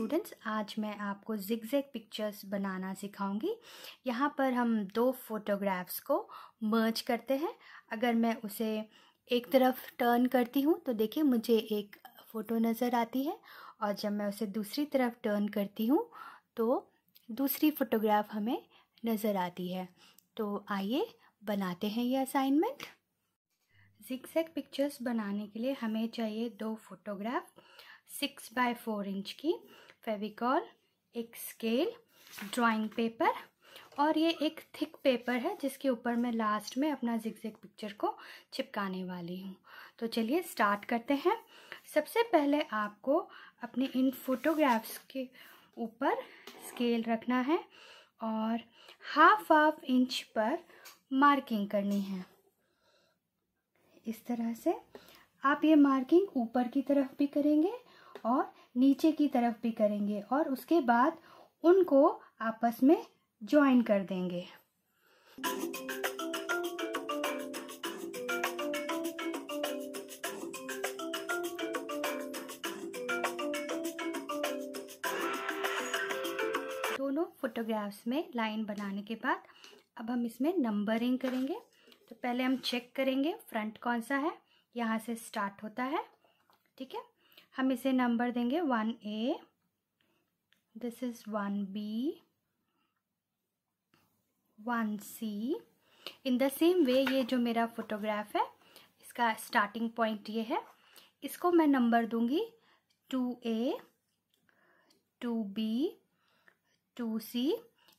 students आज मैं आपको जिग जैग पिक्चर्स बनाना सिखाऊंगी यहाँ पर हम दो फोटोग्राफ्स को मर्ज करते हैं अगर मैं उसे एक तरफ टर्न करती हूँ तो देखिए मुझे एक फ़ोटो नज़र आती है और जब मैं उसे दूसरी तरफ टर्न करती हूँ तो दूसरी फ़ोटोग्राफ हमें नज़र आती है तो आइए बनाते हैं ये असाइनमेंट जिग जैग पिक्चर्स बनाने के लिए हमें चाहिए दो photograph six by four inch की फेविकॉल एक स्केल ड्राइंग पेपर और ये एक थिक पेपर है जिसके ऊपर मैं लास्ट में अपना जिक पिक्चर को चिपकाने वाली हूँ तो चलिए स्टार्ट करते हैं सबसे पहले आपको अपने इन फोटोग्राफ्स के ऊपर स्केल रखना है और हाफ हाफ इंच पर मार्किंग करनी है इस तरह से आप ये मार्किंग ऊपर की तरफ भी करेंगे और नीचे की तरफ भी करेंगे और उसके बाद उनको आपस में ज्वाइन कर देंगे दोनों फोटोग्राफ्स में लाइन बनाने के बाद अब हम इसमें नंबरिंग करेंगे तो पहले हम चेक करेंगे फ्रंट कौन सा है यहाँ से स्टार्ट होता है ठीक है हम इसे नंबर देंगे one A this is one B one C in the same way ये जो मेरा फोटोग्राफ है इसका स्टार्टिंग पॉइंट ये है इसको मैं नंबर दूंगी two A two B two C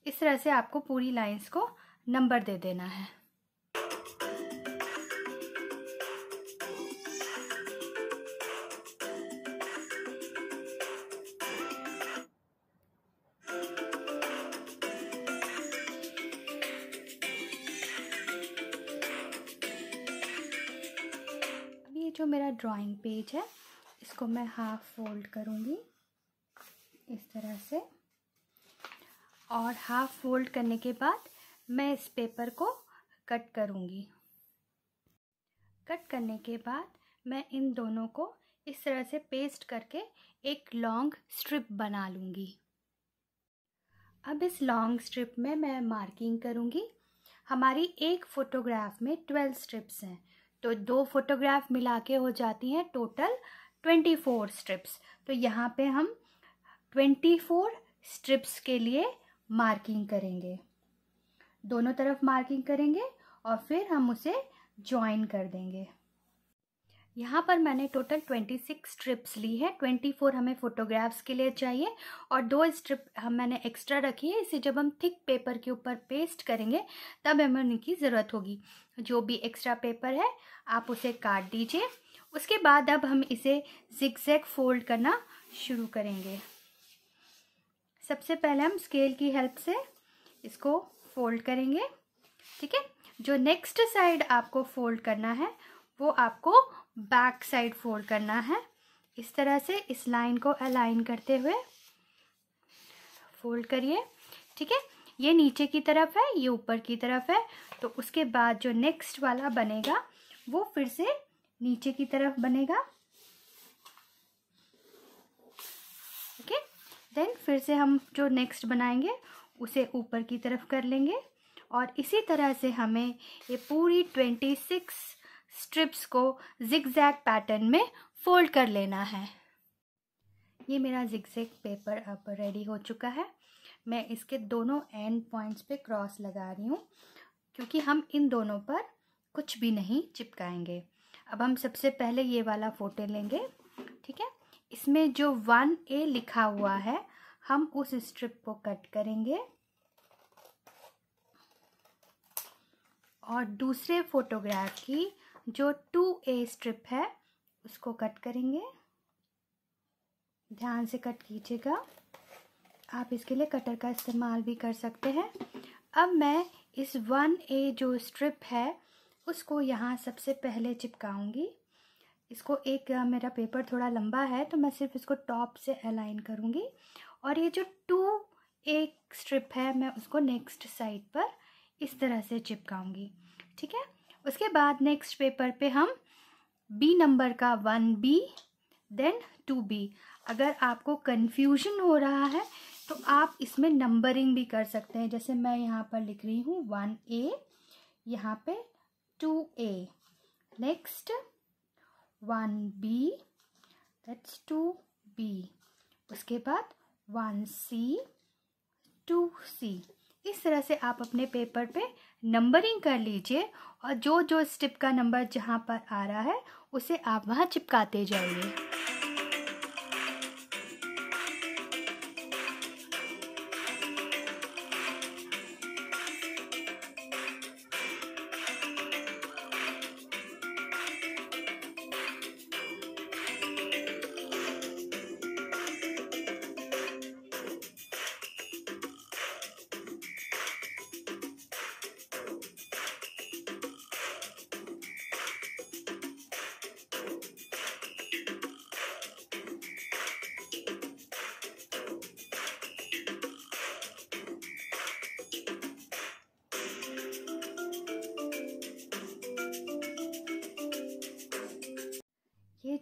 इस तरह से आपको पूरी लाइंस को नंबर दे देना है जो मेरा ड्राइंग पेज है इसको मैं हाफ फोल्ड करूँगी इस तरह से और हाफ फोल्ड करने के बाद मैं इस पेपर को कट करूँगी कट करने के बाद मैं इन दोनों को इस तरह से पेस्ट करके एक लॉन्ग स्ट्रिप बना लूँगी अब इस लॉन्ग स्ट्रिप में मैं मार्किंग करूँगी हमारी एक फ़ोटोग्राफ में ट्वेल्व स्ट्रिप्स हैं तो दो फोटोग्राफ मिला के हो जाती हैं टोटल ट्वेंटी फोर स्ट्रिप्स तो यहाँ पे हम ट्वेंटी फोर स्ट्रिप्स के लिए मार्किंग करेंगे दोनों तरफ मार्किंग करेंगे और फिर हम उसे ज्वाइन कर देंगे यहाँ पर मैंने टोटल ट्वेंटी सिक्स स्ट्रिप्स ली है ट्वेंटी फोर हमें फ़ोटोग्राफ्स के लिए चाहिए और दो स्ट्रिप हम मैंने एक्स्ट्रा रखी है इसे जब हम थिक पेपर के ऊपर पेस्ट करेंगे तब हमें उनकी ज़रूरत होगी जो भी एक्स्ट्रा पेपर है आप उसे काट दीजिए उसके बाद अब हम इसे जिक फोल्ड करना शुरू करेंगे सबसे पहले हम स्केल की हेल्प से इसको फोल्ड करेंगे ठीक है जो नेक्स्ट साइड आपको फोल्ड करना है वो आपको बैक साइड फोल्ड करना है इस तरह से इस लाइन को अलाइन करते हुए फोल्ड करिए ठीक है ये नीचे की तरफ है ये ऊपर की तरफ है तो उसके बाद जो नेक्स्ट वाला बनेगा वो फिर से नीचे की तरफ बनेगा ओके देन फिर से हम जो नेक्स्ट बनाएंगे उसे ऊपर की तरफ कर लेंगे और इसी तरह से हमें ये पूरी ट्वेंटी सिक्स स्ट्रिप्स को जिगजैग पैटर्न में फोल्ड कर लेना है ये मेरा जिगजैग पेपर अब रेडी हो चुका है मैं इसके दोनों एंड पॉइंट्स पे क्रॉस लगा रही हूँ क्योंकि हम इन दोनों पर कुछ भी नहीं चिपकाएंगे अब हम सबसे पहले ये वाला फोटो लेंगे ठीक है इसमें जो वन ए लिखा हुआ है हम उस स्ट्रिप को कट करेंगे और दूसरे फोटोग्राफ की जो टू ए स्ट्रिप है उसको कट करेंगे ध्यान से कट कीजिएगा आप इसके लिए कटर का इस्तेमाल भी कर सकते हैं अब मैं इस वन ए जो स्ट्रिप है उसको यहाँ सबसे पहले चिपकाऊंगी इसको एक मेरा पेपर थोड़ा लंबा है तो मैं सिर्फ इसको टॉप से अलाइन करूँगी और ये जो टू एक स्ट्रिप है मैं उसको नेक्स्ट साइड पर इस तरह से चिपकाऊंगी ठीक है उसके बाद नेक्स्ट पेपर पे हम बी नंबर का one B then two B अगर आपको कन्फ्यूजन हो रहा है तो आप इसमें नंबरिंग भी कर सकते हैं जैसे मैं यहाँ पर लिख रही हूँ वन ए यहाँ पे two A next one B that's two B उसके बाद वन सी टू सी इस तरह से आप अपने पेपर पे नंबरिंग कर लीजिए और जो जो स्टिप का नंबर जहाँ पर आ रहा है उसे आप वहाँ चिपकाते जाइए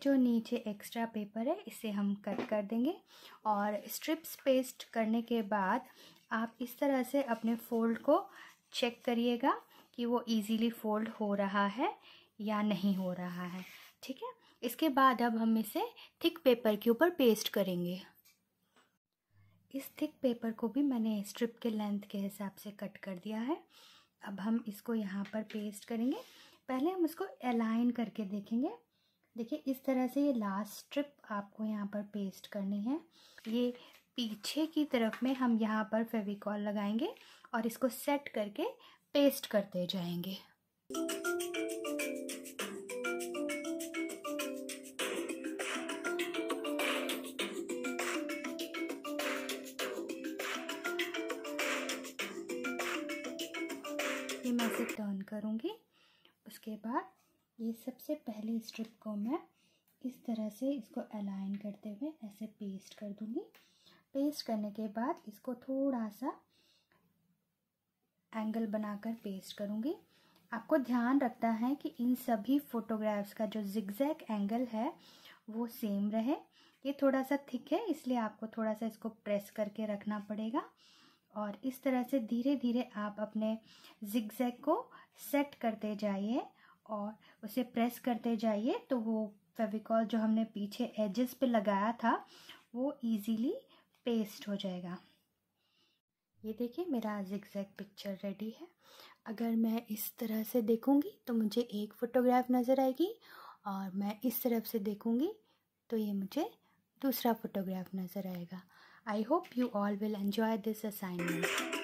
जो नीचे एक्स्ट्रा पेपर है इसे हम कट कर देंगे और स्ट्रिप्स पेस्ट करने के बाद आप इस तरह से अपने फोल्ड को चेक करिएगा कि वो इजीली फोल्ड हो रहा है या नहीं हो रहा है ठीक है इसके बाद अब हम इसे थिक पेपर के ऊपर पेस्ट करेंगे इस थिक पेपर को भी मैंने स्ट्रिप के लेंथ के हिसाब से कट कर दिया है अब हम इसको यहाँ पर पेस्ट करेंगे पहले हम इसको अलाइन करके देखेंगे देखिए इस तरह से ये लास्ट स्ट्रिप आपको यहाँ पर पेस्ट करनी है ये पीछे की तरफ में हम यहाँ पर फेविकॉल लगाएंगे और इसको सेट करके पेस्ट करते जाएंगे ये मैं इसे टर्न करूँगी उसके बाद ये सबसे पहले स्ट्रिप को मैं इस तरह से इसको अलाइन करते हुए ऐसे पेस्ट कर दूँगी पेस्ट करने के बाद इसको थोड़ा सा एंगल बनाकर पेस्ट करूँगी आपको ध्यान रखना है कि इन सभी फोटोग्राफ्स का जो जिगजैक एंगल है वो सेम रहे ये थोड़ा सा थिक है इसलिए आपको थोड़ा सा इसको प्रेस करके रखना पड़ेगा और इस तरह से धीरे धीरे आप अपने जिगजैक को सेट करते जाइए और उसे प्रेस करते जाइए तो वो फेविकॉल जो हमने पीछे एजेस पे लगाया था वो इजीली पेस्ट हो जाएगा ये देखिए मेरा जिक्जैक पिक्चर रेडी है अगर मैं इस तरह से देखूंगी तो मुझे एक फ़ोटोग्राफ नज़र आएगी और मैं इस तरफ से देखूंगी तो ये मुझे दूसरा फ़ोटोग्राफ नज़र आएगा I hope you all will enjoy this assignment